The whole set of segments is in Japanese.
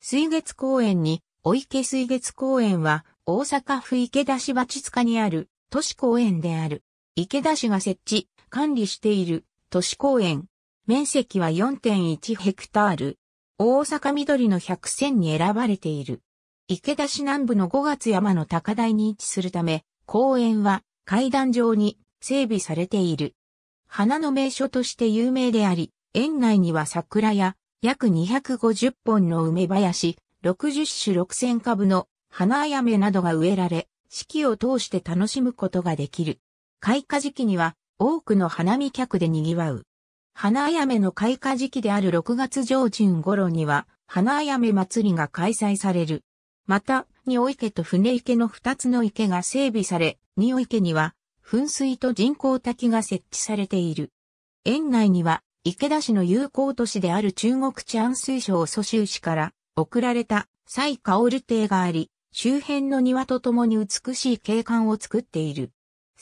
水月公園に、お池水月公園は、大阪府池田市町塚にある都市公園である。池田市が設置、管理している都市公園。面積は4.1ヘクタール。大阪緑の100選に選ばれている。池田市南部の5月山の高台に位置するため、公園は階段状に整備されている。花の名所として有名であり、園内には桜や約250本の梅林、60種6000株の花あやめなどが植えられ、四季を通して楽しむことができる。開花時期には多くの花見客で賑わう。花あやめの開花時期である6月上旬頃には、花あやめ祭りが開催される。また、にお池と船池の2つの池が整備され、にお池には、噴水と人工滝が設置されている。園内には池田市の友好都市である中国治安水省蘇州市から送られた蔡薫邸があり、周辺の庭とともに美しい景観を作っている。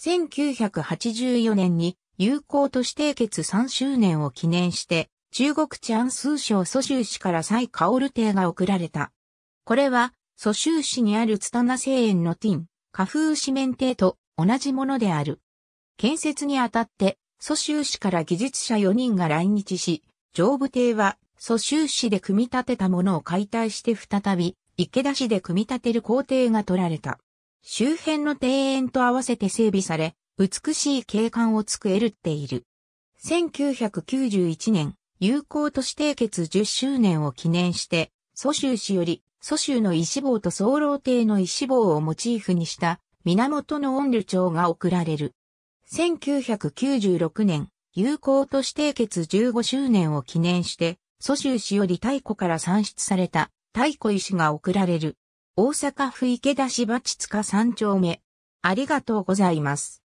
1984年に友好都市締結3周年を記念して、中国治安水省蘇州市から蔡薫邸が贈られた。これは、蘇州市にある津棚製園のティン、花風紙面邸と同じものである。建設にあたって、蘇州市から技術者4人が来日し、上部帝は蘇州市で組み立てたものを解体して再び、池田市で組み立てる工程が取られた。周辺の庭園と合わせて整備され、美しい景観を作るっている。1991年、友好都市締結10周年を記念して、蘇州市より、蘇州の石棒と僧楼亭の石棒をモチーフにした、源の御流帳が贈られる。1996年、友好都市締結15周年を記念して、蘇州市より太古から産出された太古石が贈られる。大阪府池田市場塚3丁目。ありがとうございます。